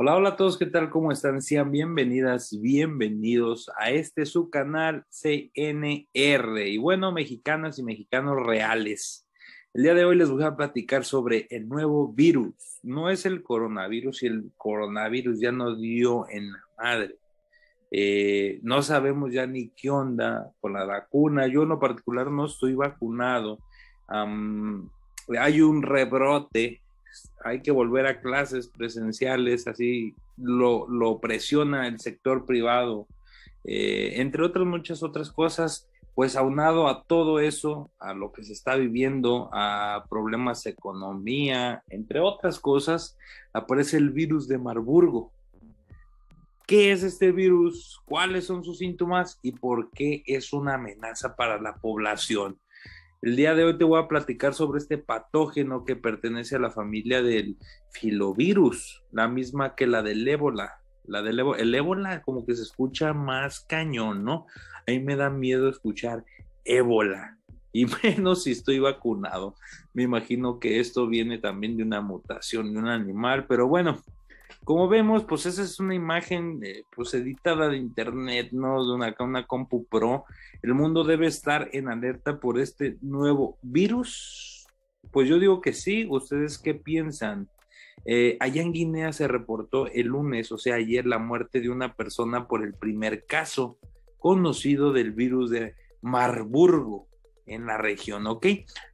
Hola, hola a todos, ¿qué tal? ¿Cómo están? Sean bienvenidas, bienvenidos a este su canal CNR. Y bueno, mexicanas y mexicanos reales. El día de hoy les voy a platicar sobre el nuevo virus. No es el coronavirus y el coronavirus ya nos dio en la madre. Eh, no sabemos ya ni qué onda con la vacuna. Yo en lo particular no estoy vacunado. hay un rebrote hay que volver a clases presenciales, así lo, presiona el sector privado, eh, entre otras muchas otras cosas, pues aunado a todo eso, a lo que se está viviendo, a problemas de economía, entre otras cosas, aparece el virus de Marburgo. ¿Qué es este virus? ¿Cuáles son sus síntomas? ¿Y por qué es una amenaza para la población? El día de hoy te voy a platicar sobre este patógeno que pertenece a la familia del filovirus, la misma que la del ébola. La el ébola como que se escucha más cañón, ¿no? Ahí me da miedo escuchar ébola, y menos si estoy vacunado. Me imagino que esto viene también de una mutación de un animal, pero bueno, como vemos, pues esa es una imagen eh, pues editada de internet, ¿no? De una, una compu pro. El mundo debe estar en alerta por este nuevo virus. Pues yo digo que sí, ¿ustedes qué piensan? Eh, allá en Guinea se reportó el lunes, o sea, ayer, la muerte de una persona por el primer caso conocido del virus de Marburgo en la región, ¿ok?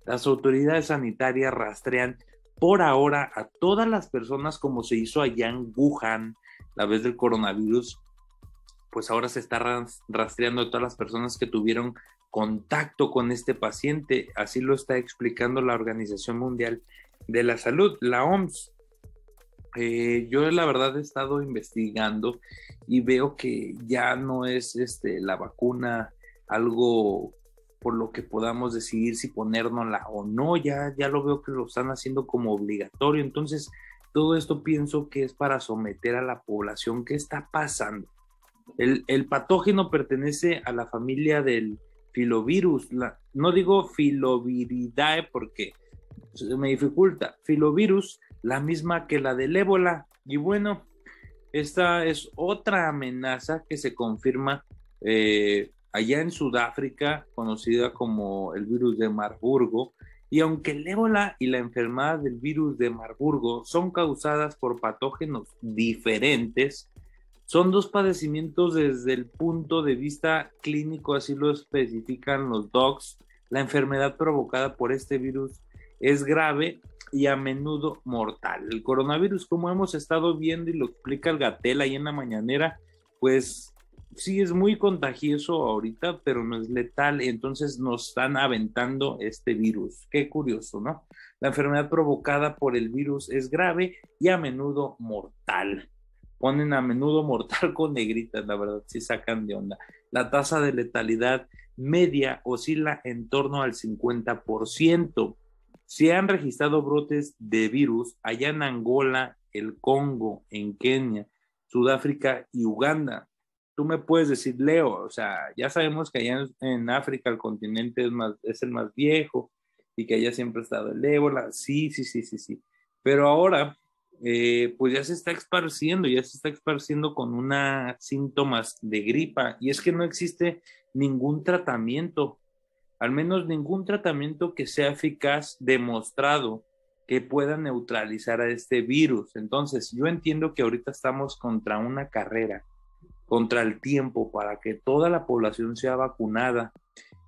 Las autoridades sanitarias rastrean por ahora a todas las personas como se hizo allá en Wuhan la vez del coronavirus, pues ahora se está rastreando a todas las personas que tuvieron contacto con este paciente. Así lo está explicando la Organización Mundial de la Salud, la OMS. Eh, yo la verdad he estado investigando y veo que ya no es este, la vacuna algo por lo que podamos decidir si ponérnosla o no, ya, ya lo veo que lo están haciendo como obligatorio, entonces todo esto pienso que es para someter a la población qué está pasando. El, el patógeno pertenece a la familia del filovirus, no digo filoviridae porque se me dificulta, filovirus, la misma que la del ébola, y bueno, esta es otra amenaza que se confirma eh, allá en Sudáfrica, conocida como el virus de Marburgo, y aunque el ébola y la enfermedad del virus de Marburgo son causadas por patógenos diferentes, son dos padecimientos desde el punto de vista clínico, así lo especifican los docs. La enfermedad provocada por este virus es grave y a menudo mortal. El coronavirus, como hemos estado viendo y lo explica el Gatel ahí en la mañanera, pues sí es muy contagioso ahorita, pero no es letal, entonces nos están aventando este virus. Qué curioso, ¿no? La enfermedad provocada por el virus es grave y a menudo mortal. Ponen a menudo mortal con negritas, la verdad, si sacan de onda. La tasa de letalidad media oscila en torno al 50%. Se han registrado brotes de virus allá en Angola, el Congo, en Kenia, Sudáfrica y Uganda tú me puedes decir, Leo, o sea, ya sabemos que allá en, África el continente es, más, es el más viejo y que allá siempre ha estado el ébola, sí, sí, sí, sí, sí. Pero ahora, eh, pues ya se está esparciendo, ya se está esparciendo con una síntomas de gripa y es que no existe ningún tratamiento, al menos ningún tratamiento que sea eficaz demostrado que pueda neutralizar a este virus. Entonces, yo entiendo que ahorita estamos contra una carrera contra el tiempo para que toda la población sea vacunada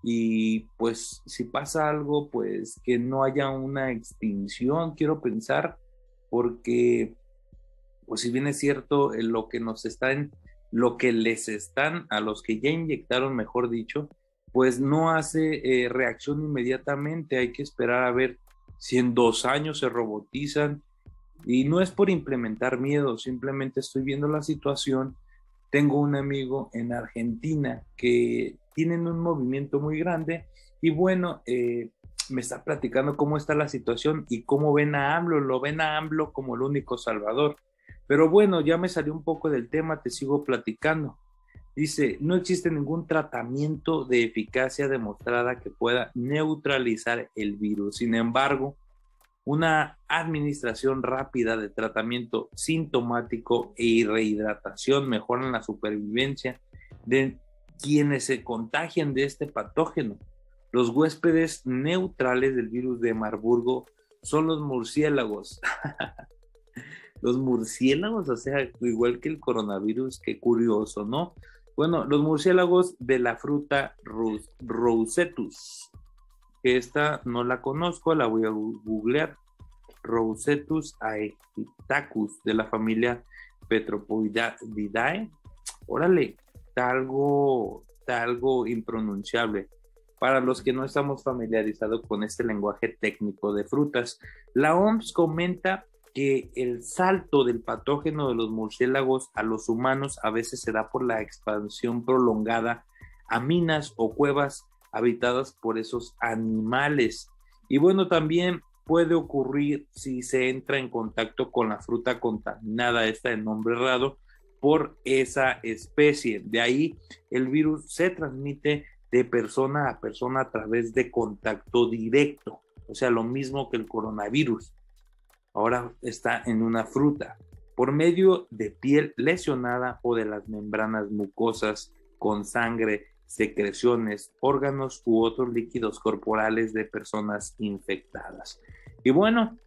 y pues si pasa algo, pues que no haya una extinción, quiero pensar, porque pues si bien es cierto eh, lo que nos están, lo que les están a los que ya inyectaron, mejor dicho, pues no hace eh, reacción inmediatamente, hay que esperar a ver si en dos años se robotizan y no es por implementar miedo, simplemente estoy viendo la situación tengo un amigo en Argentina que tienen un movimiento muy grande y bueno, eh, me está platicando cómo está la situación y cómo ven a AMLO, lo ven a AMLO como el único salvador. Pero bueno, ya me salió un poco del tema, te sigo platicando. Dice, no existe ningún tratamiento de eficacia demostrada que pueda neutralizar el virus. Sin embargo, una administración rápida de tratamiento sintomático e rehidratación mejoran la supervivencia de quienes se contagian de este patógeno. Los huéspedes neutrales del virus de Marburgo son los murciélagos. los murciélagos, o sea, igual que el coronavirus, qué curioso, ¿no? Bueno, los murciélagos de la fruta Rosetus esta no la conozco, la voy a googlear. Rosetus Aetacus de la familia Petropoidae Órale, talgo talgo impronunciable. Para los que no estamos familiarizados con este lenguaje técnico de frutas, la OMS comenta que el salto del patógeno de los murciélagos a los humanos a veces se da por la expansión prolongada a minas o cuevas habitadas por esos animales. Y bueno, también puede ocurrir si se entra en contacto con la fruta contaminada, esta en nombre raro, por esa especie. De ahí el virus se transmite de persona a persona a través de contacto directo, o sea, lo mismo que el coronavirus. Ahora está en una fruta, por medio de piel lesionada o de las membranas mucosas con sangre secreciones, órganos u otros líquidos corporales de personas infectadas. Y bueno,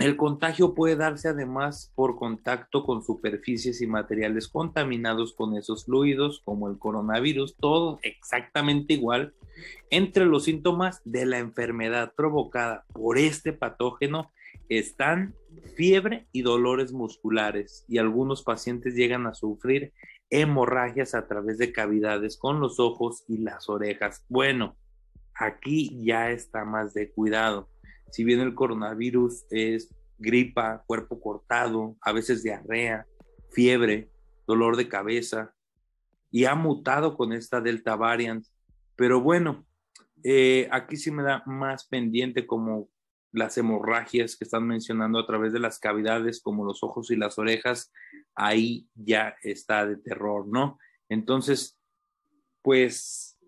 el contagio puede darse además por contacto con superficies y materiales contaminados con esos fluidos, como el coronavirus, todo exactamente igual. Entre los síntomas de la enfermedad provocada por este patógeno están fiebre y dolores musculares, y algunos pacientes llegan a sufrir hemorragias a través de cavidades con los ojos y las orejas. Bueno, aquí ya está más de cuidado. Si bien el coronavirus es gripa, cuerpo cortado, a veces diarrea, fiebre, dolor de cabeza, y ha mutado con esta Delta variant, pero bueno, eh, aquí sí me da más pendiente como las hemorragias que están mencionando a través de las cavidades como los ojos y las orejas, ahí ya está de terror, ¿no? Entonces, pues,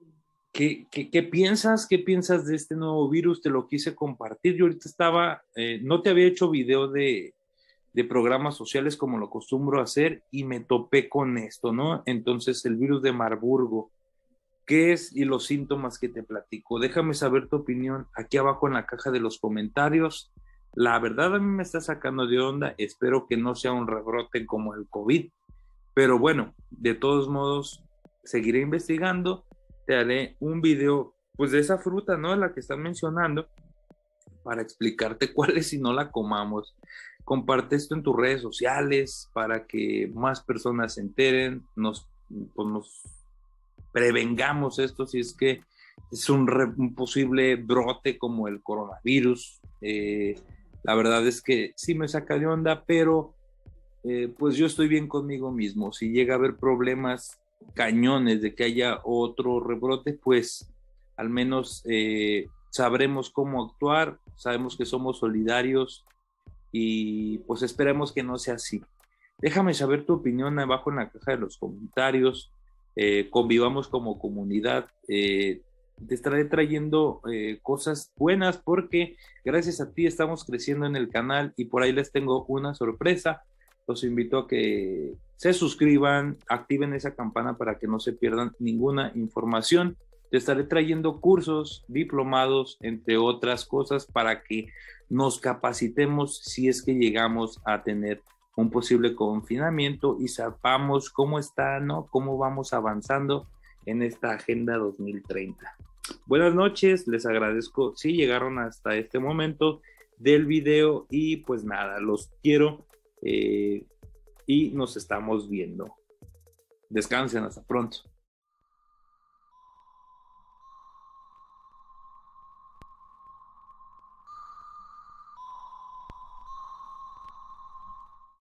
¿qué, piensas? ¿Qué piensas de este nuevo virus? Te lo quise compartir. Yo ahorita estaba, eh, no te había hecho video de, de programas sociales como lo acostumbro hacer y me topé con esto, ¿no? Entonces, el virus de Marburgo. ¿Qué es y los síntomas que te platico? Déjame saber tu opinión aquí abajo en la caja de los comentarios. La verdad a mí me está sacando de onda, espero que no sea un rebrote como el COVID, pero bueno, de todos modos, seguiré investigando, te haré un video pues de esa fruta, ¿no? La que están mencionando, para explicarte cuál es si no la comamos. Comparte esto en tus redes sociales para que más personas se enteren, nos, pues nos prevengamos esto si es que es un, un posible brote como el coronavirus. Eh, la verdad es que sí me saca de onda, pero eh, pues yo estoy bien conmigo mismo. Si llega a haber problemas cañones de que haya otro rebrote, pues al menos eh, sabremos cómo actuar, sabemos que somos solidarios y pues esperemos que no sea así. Déjame saber tu opinión abajo en la caja de los comentarios. Eh, convivamos como comunidad te estaré trayendo eh, cosas buenas porque gracias a ti estamos creciendo en el canal y por ahí les tengo una sorpresa. Los invito a que se suscriban, activen esa campana para que no se pierdan ninguna información. Te estaré trayendo cursos, diplomados, entre otras cosas, para que nos capacitemos si es que llegamos a tener un posible confinamiento y sepamos cómo está, ¿no? Cómo vamos avanzando en esta Agenda 2030. Buenas noches, les agradezco si llegaron hasta este momento del video y pues nada, los quiero eh, y nos estamos viendo. Descansen, hasta pronto.